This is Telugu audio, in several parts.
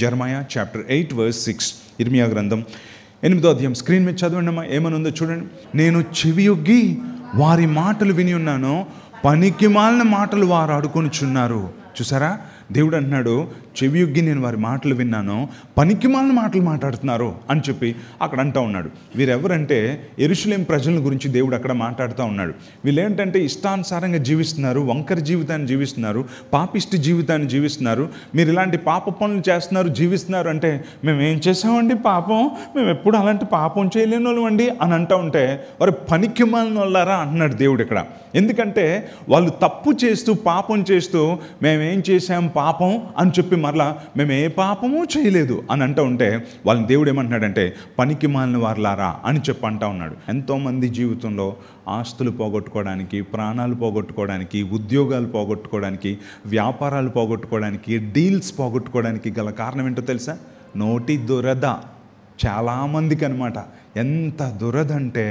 Jeremiah chapter eight verse six ఇర్మియా గ్రంథం ఎనిమిదో అధ్యాయం స్క్రీన్ మీద చదవండి అమ్మా ఏమనుందో చూడండి నేను చెవియొగ్గి వారి మాటలు విని ఉన్నాను పనికి మాలిన మాటలు వారు ఆడుకొనిచున్నారు చూసారా దేవుడు అంటున్నాడు చెవియొగ్గి నేను వారి మాటలు విన్నాను పనికిమాలిన మాటలు మాట్లాడుతున్నారు అని చెప్పి అక్కడ అంటూ ఉన్నాడు వీరెవరంటే ఎరుషులేం ప్రజల గురించి దేవుడు అక్కడ మాట్లాడుతూ ఉన్నాడు వీళ్ళేంటంటే ఇష్టానుసారంగా జీవిస్తున్నారు వంకర జీవితాన్ని జీవిస్తున్నారు పాపిష్టి జీవితాన్ని జీవిస్తున్నారు మీరు ఇలాంటి పాప పనులు చేస్తున్నారు జీవిస్తున్నారు అంటే మేము ఏం చేసామండి పాపం మేము ఎప్పుడు అలాంటి పాపం చేయలేని అండి అని అంటూ ఉంటే వారు పనికిమాలిన వాళ్ళారా అంటున్నాడు దేవుడు ఇక్కడ ఎందుకంటే వాళ్ళు తప్పు చేస్తూ పాపం చేస్తూ మేమేం చేసాం పాపం అని చెప్పి మరలా మేము ఏ పాపము చేయలేదు అని అంటూ ఉంటే వాళ్ళని దేవుడు ఏమంటున్నాడంటే పనికి మాలిన వారులారా అని చెప్పి అంటా ఉన్నాడు ఎంతోమంది జీవితంలో ఆస్తులు పోగొట్టుకోవడానికి ప్రాణాలు పోగొట్టుకోవడానికి ఉద్యోగాలు పోగొట్టుకోవడానికి వ్యాపారాలు పోగొట్టుకోవడానికి డీల్స్ పోగొట్టుకోవడానికి గల కారణం ఏంటో తెలుసా నోటి దురద చాలామందికి అనమాట ఎంత దురద అంటే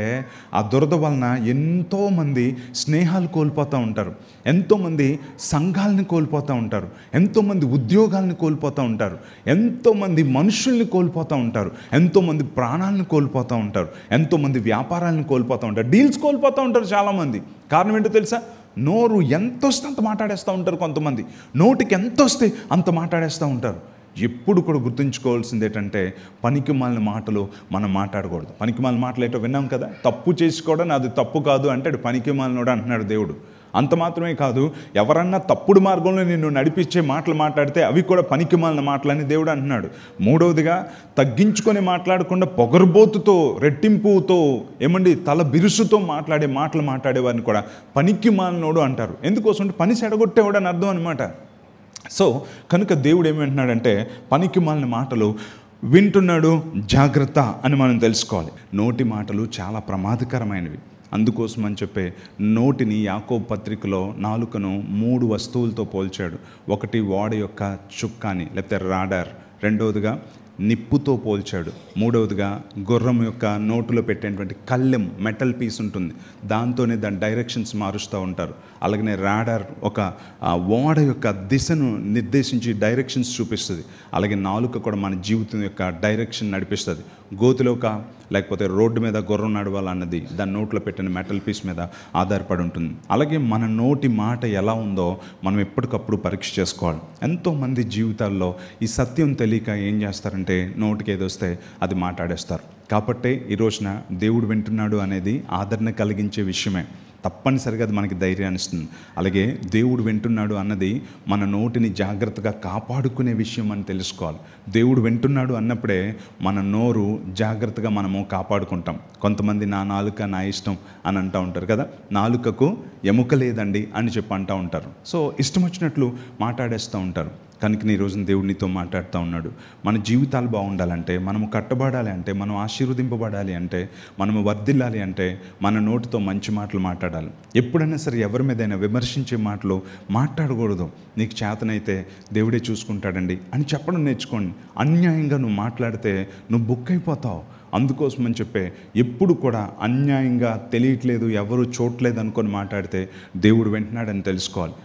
ఆ దురద వలన ఎంతోమంది స్నేహాలు కోల్పోతూ ఉంటారు ఎంతోమంది సంఘాలను కోల్పోతూ ఉంటారు ఎంతోమంది ఉద్యోగాలను కోల్పోతూ ఉంటారు ఎంతోమంది మనుషుల్ని కోల్పోతూ ఉంటారు ఎంతోమంది ప్రాణాలను కోల్పోతూ ఉంటారు ఎంతోమంది వ్యాపారాలను కోల్పోతూ ఉంటారు డీల్స్ కోల్పోతూ ఉంటారు చాలామంది కారణం ఏంటో తెలుసా నోరు ఎంత వస్తే అంత మాట్లాడేస్తూ ఉంటారు కొంతమంది నోటికి ఎంత వస్తే అంత మాట్లాడేస్తూ ఉంటారు ఎప్పుడు కూడా గుర్తుంచుకోవాల్సింది ఏంటంటే పనికి మాలిన మాటలు మనం మాట్లాడకూడదు పనికి మాలిన మాటలు ఏంటో విన్నాం కదా తప్పు చేసుకోవడం అది తప్పు కాదు అంటే పనికి మాలినోడు అంటున్నాడు దేవుడు అంత మాత్రమే కాదు ఎవరన్నా తప్పుడు మార్గంలో నిన్ను నడిపించే మాటలు మాట్లాడితే అవి కూడా పనికి మాలిన మాటలని దేవుడు అంటున్నాడు మూడవదిగా తగ్గించుకొని మాట్లాడకుండా పొగరుబోతుతో రెట్టింపుతో ఏమండి తల బిరుసుతో మాట్లాడే మాటలు మాట్లాడేవారిని కూడా పనికి మాలినోడు అంటారు ఎందుకోసం పని సెడగొట్టేవాడు అని అర్థం అనమాట సో కనుక దేవుడు ఏమంటున్నాడంటే పనికి మాలిన మాటలు వింటున్నాడు జాగ్రత్త అని మనం తెలుసుకోవాలి నోటి మాటలు చాలా ప్రమాదకరమైనవి అందుకోసం అని చెప్పే నోటిని యాకో పత్రికలో నాలుకను మూడు వస్తువులతో పోల్చాడు ఒకటి వాడ యొక్క చుక్కాని లేకపోతే రాడార్ రెండవదిగా నిప్పుతో పోల్చాడు మూడవదిగా గుర్రం యొక్క నోటులో పెట్టేటువంటి కళ్ళెం మెటల్ పీస్ ఉంటుంది దాంతోనే దాని డైరెక్షన్స్ మారుస్తూ ఉంటారు అలాగనే రాడార్ ఒక ఓడ యొక్క దిశను నిర్దేశించి డైరెక్షన్స్ చూపిస్తుంది అలాగే నాలుక కూడా మన జీవితం యొక్క డైరెక్షన్ నడిపిస్తుంది గోతిలోక లేకపోతే రోడ్డు మీద గుర్రం నడవాలన్నది దాని నోట్లో పెట్టిన మెటల్ పీస్ మీద ఆధారపడి ఉంటుంది అలాగే మన నోటి మాట ఎలా ఉందో మనం ఎప్పటికప్పుడు పరీక్ష చేసుకోవాలి ఎంతోమంది జీవితాల్లో ఈ సత్యం తెలియక ఏం చేస్తారంటే లేదంటే నోటికి ఏదొస్తే అది మాట్లాడేస్తారు కాబట్టి ఈ రోజున దేవుడు వింటున్నాడు అనేది ఆదరణ కలిగించే విషయమే తప్పనిసరిగా అది మనకి ధైర్యాన్ని ఇస్తుంది అలాగే దేవుడు వింటున్నాడు అన్నది మన నోటిని జాగ్రత్తగా కాపాడుకునే విషయం అని తెలుసుకోవాలి దేవుడు వింటున్నాడు అన్నప్పుడే మన నోరు జాగ్రత్తగా మనము కాపాడుకుంటాం కొంతమంది నా నాలుక నా ఇష్టం అని అంటూ ఉంటారు కదా నాలుకకు ఎముక లేదండి అని చెప్పి అంటూ ఉంటారు సో ఇష్టం వచ్చినట్లు మాట్లాడేస్తూ ఉంటారు కనుక నీ రోజున దేవుడినితో మాట్లాడుతూ ఉన్నాడు మన జీవితాలు బాగుండాలంటే మనము కట్టబడాలి అంటే మనం ఆశీర్వదింపబడాలి అంటే మనము వర్దిల్లాలి అంటే మన నోటితో మంచి మాటలు మాట్లాడాలి ఎప్పుడైనా సరే ఎవరి మీదైనా విమర్శించే మాటలు మాట్లాడకూడదు నీకు చేతనైతే దేవుడే చూసుకుంటాడండి అని చెప్పడం నేర్చుకోండి అన్యాయంగా నువ్వు మాట్లాడితే నువ్వు బుక్ అయిపోతావు అందుకోసమని చెప్పే ఎప్పుడు కూడా అన్యాయంగా తెలియట్లేదు ఎవరు చూడలేదు అనుకొని మాట్లాడితే దేవుడు వింటున్నాడని తెలుసుకోవాలి